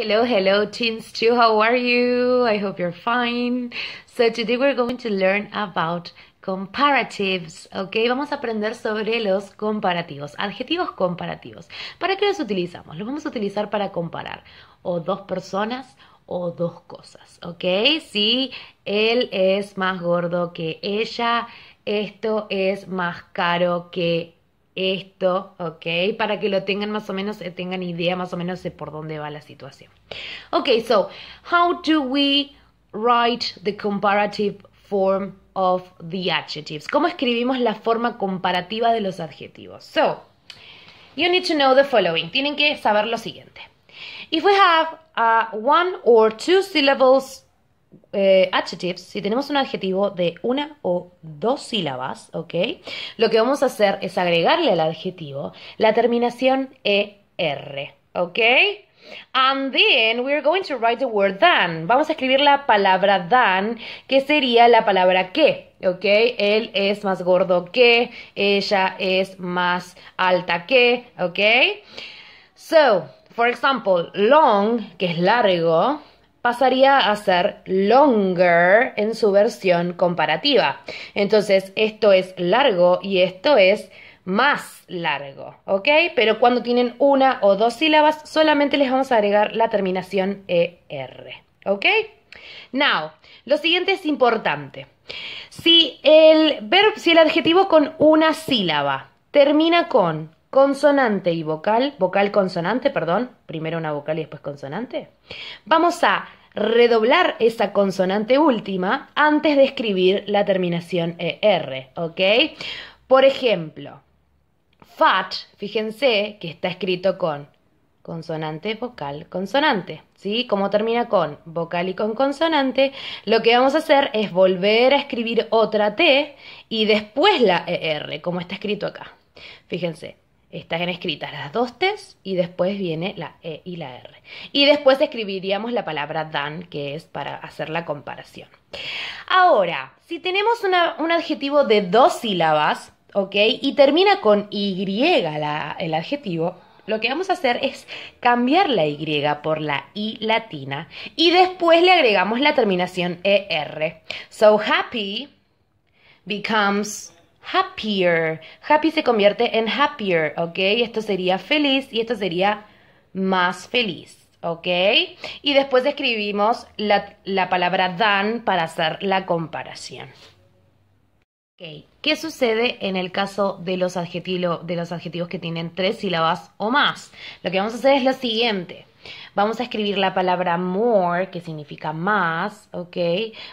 Hello, hello, teens 2, how are you? I hope you're fine. So today we're going to learn about comparatives, ¿ok? Vamos a aprender sobre los comparativos, adjetivos comparativos. ¿Para qué los utilizamos? Los vamos a utilizar para comparar o dos personas o dos cosas, ¿ok? Si él es más gordo que ella, esto es más caro que esto, ¿ok? Para que lo tengan más o menos, eh, tengan idea más o menos de por dónde va la situación. Ok, so, how do we write the comparative form of the adjectives? ¿Cómo escribimos la forma comparativa de los adjetivos? So, you need to know the following. Tienen que saber lo siguiente. If we have uh, one or two syllables eh, si tenemos un adjetivo de una o dos sílabas, ¿ok? Lo que vamos a hacer es agregarle al adjetivo la terminación ER, ¿ok? And then we're going to write the word than. Vamos a escribir la palabra than, que sería la palabra que, ¿ok? Él es más gordo que, ella es más alta que, ¿ok? So, for example, long, que es largo, pasaría a ser longer en su versión comparativa. Entonces, esto es largo y esto es más largo, ¿ok? Pero cuando tienen una o dos sílabas, solamente les vamos a agregar la terminación ER, ¿ok? Now, lo siguiente es importante. Si el, verbo, si el adjetivo con una sílaba termina con consonante y vocal, vocal consonante, perdón, primero una vocal y después consonante, vamos a redoblar esa consonante última antes de escribir la terminación ER, ¿ok? Por ejemplo, fat, fíjense que está escrito con consonante, vocal, consonante, ¿sí? Como termina con vocal y con consonante, lo que vamos a hacer es volver a escribir otra T y después la ER, como está escrito acá. Fíjense, están escritas las dos T's y después viene la E y la R. Y después escribiríamos la palabra dan, que es para hacer la comparación. Ahora, si tenemos un adjetivo de dos sílabas, ¿ok? Y termina con Y el adjetivo, lo que vamos a hacer es cambiar la Y por la I latina y después le agregamos la terminación ER. So happy becomes happier. Happy se convierte en happier, ¿ok? Esto sería feliz y esto sería más feliz, ¿ok? Y después escribimos la, palabra dan para hacer la comparación. Okay. ¿Qué sucede en el caso de los, de los adjetivos que tienen tres sílabas o más? Lo que vamos a hacer es lo siguiente. Vamos a escribir la palabra more, que significa más, ¿ok?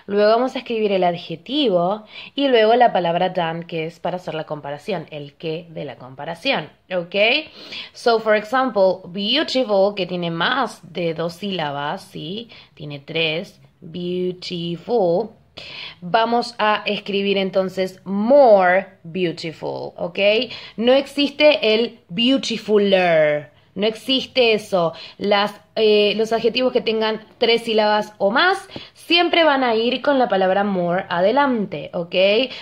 Luego vamos a escribir el adjetivo y luego la palabra done, que es para hacer la comparación, el que de la comparación, ¿ok? So, for example, beautiful, que tiene más de dos sílabas, ¿sí? Tiene tres, beautiful. Vamos a escribir entonces more beautiful, ¿ok? No existe el beautifuler, no existe eso. Eh, los adjetivos que tengan tres sílabas o más siempre van a ir con la palabra more adelante, ¿ok?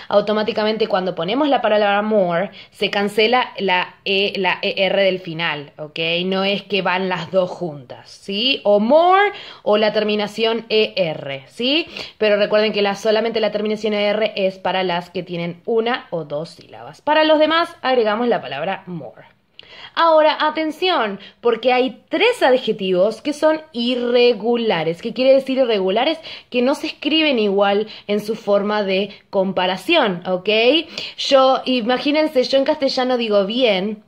Automáticamente cuando ponemos la palabra more se cancela la, e, la ER del final, ¿ok? No es que van las dos juntas, ¿sí? O more o la terminación ER, ¿sí? Pero recuerden que la, solamente la terminación ER es para las que tienen una o dos sílabas. Para los demás agregamos la palabra more. Ahora, atención, porque hay tres adjetivos que son irregulares. ¿Qué quiere decir irregulares? Que no se escriben igual en su forma de comparación, ¿ok? Yo, imagínense, yo en castellano digo bien.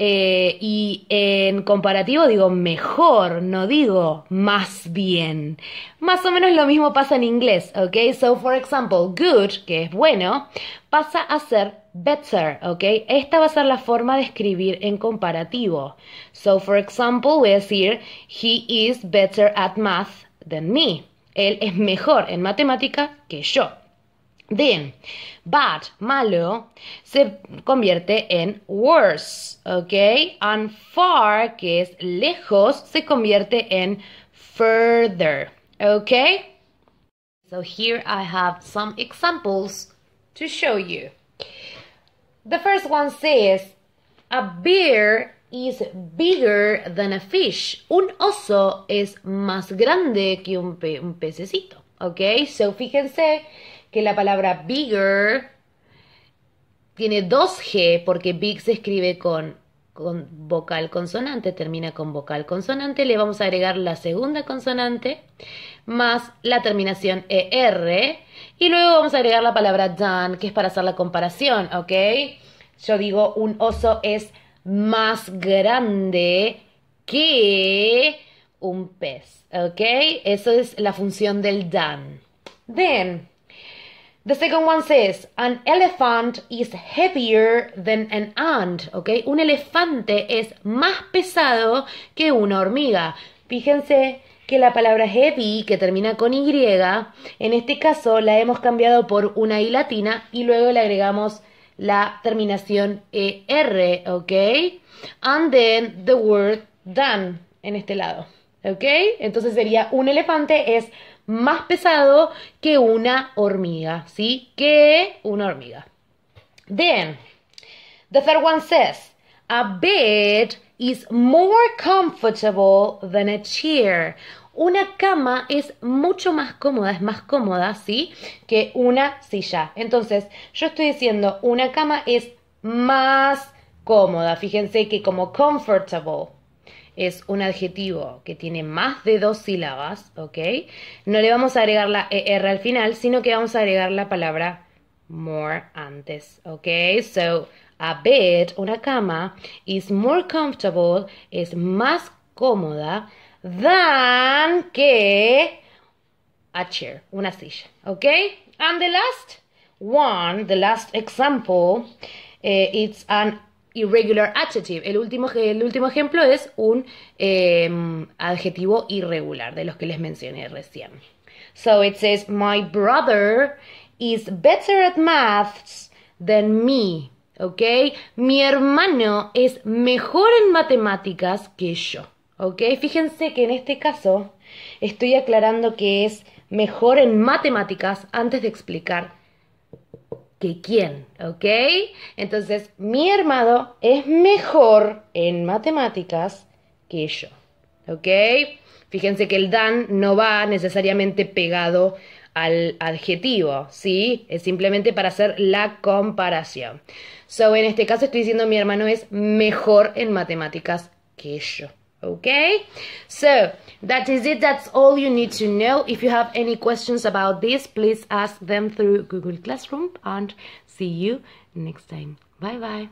Eh, y en comparativo digo mejor, no digo más bien. Más o menos lo mismo pasa en inglés, ¿ok? So, for example, good, que es bueno, pasa a ser better, ¿ok? Esta va a ser la forma de escribir en comparativo. So, for example, voy a decir, he is better at math than me. Él es mejor en matemática que yo. Then, bad, malo, se convierte en worse, ¿ok? And far, que es lejos, se convierte en further, ¿ok? So here I have some examples to show you. The first one says, a bear is bigger than a fish. Un oso es más grande que un, pececito. ¿Ok? So fíjense que la palabra bigger tiene dos G porque big se escribe con con vocal consonante, termina con vocal consonante, le vamos a agregar la segunda consonante más la terminación ER y luego vamos a agregar la palabra dan que es para hacer la comparación, ¿ok? Yo digo un oso es más grande que un pez, ¿ok? Eso es la función del dan Then, The second one says, an elephant is heavier than an ant, ¿ok? Un elefante es más pesado que una hormiga. Fíjense que la palabra heavy, que termina con Y, en este caso la hemos cambiado por una I latina y luego le agregamos la terminación ER, ¿ok? And then the word done en este lado, ¿ok? Entonces sería un elefante es más pesado que una hormiga, ¿sí? Que una hormiga. Then, the third one says, a bed is more comfortable than a chair. Una cama es mucho más cómoda, es más cómoda, ¿sí? Que una silla. Entonces, yo estoy diciendo, una cama es más cómoda. Fíjense que como comfortable es un adjetivo que tiene más de dos sílabas, ¿ok? No le vamos a agregar la ER al final, sino que vamos a agregar la palabra more antes, ¿ok? So, a bed, una cama, is more comfortable, es más cómoda than que a chair, una silla, ¿ok? And the last one, the last example, eh, it's an irregular adjective. El último, el último ejemplo es un em, adjetivo irregular, de los que les mencioné recién. So it says, my brother is better at maths than me. ¿Ok? Mi hermano es mejor en matemáticas que yo. ¿Ok? Fíjense que en este caso estoy aclarando que es mejor en matemáticas antes de explicar que quién, ¿ok? Entonces, mi hermano es mejor en matemáticas que yo, ¿ok? Fíjense que el dan no va necesariamente pegado al adjetivo, ¿sí? Es simplemente para hacer la comparación. So, en este caso estoy diciendo mi hermano es mejor en matemáticas que yo. okay so that is it that's all you need to know if you have any questions about this please ask them through google classroom and see you next time bye bye